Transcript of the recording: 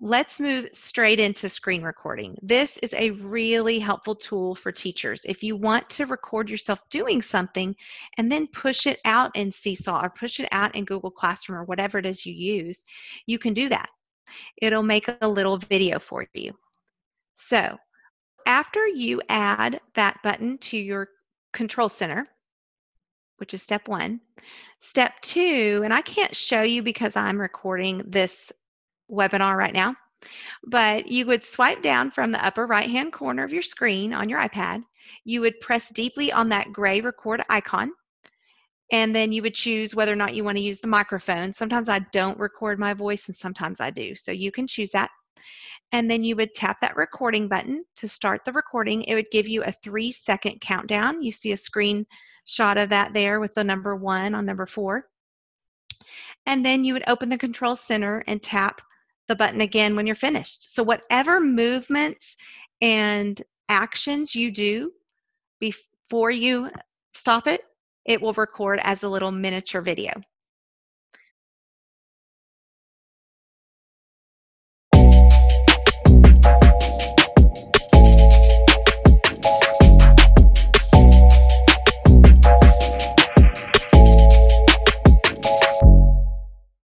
Let's move straight into screen recording. This is a really helpful tool for teachers. If you want to record yourself doing something and then push it out in Seesaw or push it out in Google Classroom or whatever it is you use, you can do that. It'll make a little video for you. So, after you add that button to your control center, which is step one. Step two, and I can't show you because I'm recording this webinar right now. But you would swipe down from the upper right hand corner of your screen on your iPad. You would press deeply on that gray record icon. And then you would choose whether or not you want to use the microphone. Sometimes I don't record my voice and sometimes I do. So you can choose that. And then you would tap that recording button to start the recording. It would give you a three second countdown. You see a screenshot of that there with the number one on number four. And then you would open the control center and tap the button again when you're finished. So, whatever movements and actions you do before you stop it, it will record as a little miniature video.